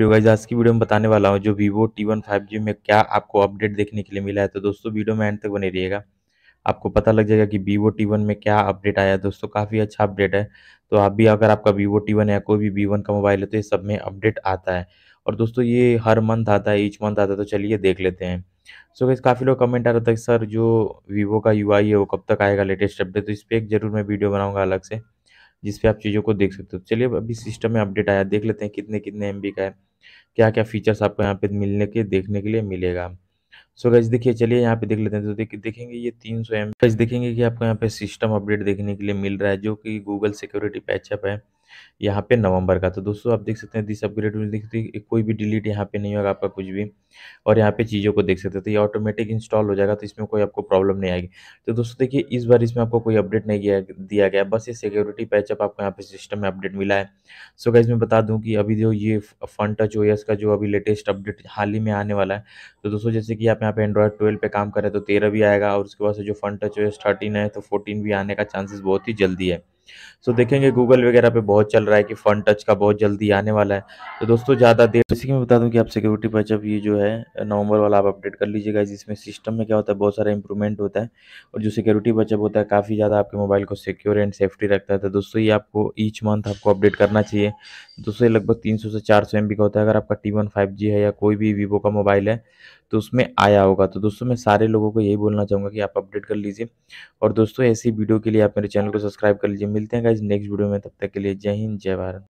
guys आज की video में बताने वाला हूँ जो Vivo T one five G में क्या आपको अपडेट देखने के लिए मिला है तो दोस्तों वीडियो में एंड तक बने रहिएगा आपको पता लग जाएगा कि वीवो टी वन में क्या अपडेट आया है दोस्तों काफ़ी अच्छा अपडेट है तो आप भी अगर आपका वीवो टी वन या कोई भी वी वन का मोबाइल है तो ये सब में अपडेट आता है और दोस्तों ये हर मंथ आता है ईच मंथ आता है तो चलिए देख लेते हैं सो गाइज काफ़ी लोग कमेंट आ रहा था सर जो वीवो का यू है वो कब तक आएगा लेटेस्ट अपडेट तो इस पर एक जरूर मैं वीडियो बनाऊँगा अलग से जिस पे आप चीज़ों को देख सकते हो चलिए अभी सिस्टम में अपडेट आया देख लेते हैं कितने कितने एम का है क्या क्या फीचर्स आपको यहाँ पे मिलने के देखने के लिए मिलेगा सो गैस देखिए चलिए यहाँ पे देख लेते हैं तो देख देखेंगे ये तीन सौ एम देखेंगे कि आपको यहाँ पे सिस्टम अपडेट देखने के लिए मिल रहा है जो कि गूगल सिक्योरिटी पैचअप है यहाँ पे नवंबर का तो दोस्तों आप देख सकते हैं दिस अपग्रेड में दिख सकती कोई भी डिलीट यहाँ पे नहीं होगा आपका कुछ भी और यहाँ पे चीज़ों को देख सकते हैं तो ये ऑटोमेटिक इंस्टॉल हो जाएगा तो इसमें कोई आपको प्रॉब्लम नहीं आएगी तो दोस्तों देखिए इस बार इसमें आपको कोई अपडेट नहीं किया दिया गया बस ये सिक्योरिटी पैचअप आपको यहाँ पे सिस्टम में अपडेट मिला है सो गाइज मैं बता दूँ कि अभी जो ये फन टच ओ का जो अभी लेटेस्ट अपडेट हाल ही में आने वाला है तो दोस्तों जैसे कि आप यहाँ पे एंड्रॉयड ट्वेल्व पर काम करें तो तेरह भी आएगा और उसके बाद से जो फन टच ओ थर्टीन है तो फोर्टीन भी आने का चांसेस बहुत ही जल्दी है सो so, देखेंगे गूगल वगैरह पे बहुत चल रहा है कि फ़न टच का बहुत जल्दी आने वाला है तो दोस्तों ज़्यादा देर जैसे में मैं बता दूं कि आप सिक्योरिटी पर जब ये जो है नवंबर वाला आप अपडेट कर लीजिएगा जिसमें सिस्टम में क्या होता है बहुत सारा इंप्रूवमेंट होता है और जो सिक्योरिटी बचप होता है काफ़ी ज़्यादा आपके मोबाइल को सिक्योर एंड सेफ्टी रखता है तो दोस्तों ये आपको ईच मंथ आपको अपडेट करना चाहिए दोस्तों से लगभग 300 से 400 सौ का होता है अगर आपका टी वन है या कोई भी वीवो का मोबाइल है तो उसमें आया होगा तो दोस्तों मैं सारे लोगों को यही बोलना चाहूँगा कि आप अपडेट कर लीजिए और दोस्तों ऐसी वीडियो के लिए आप मेरे चैनल को सब्सक्राइब कर लीजिए मिलते हैं इस नेक्स्ट वीडियो में तब तक के लिए जय हिंद जय भारत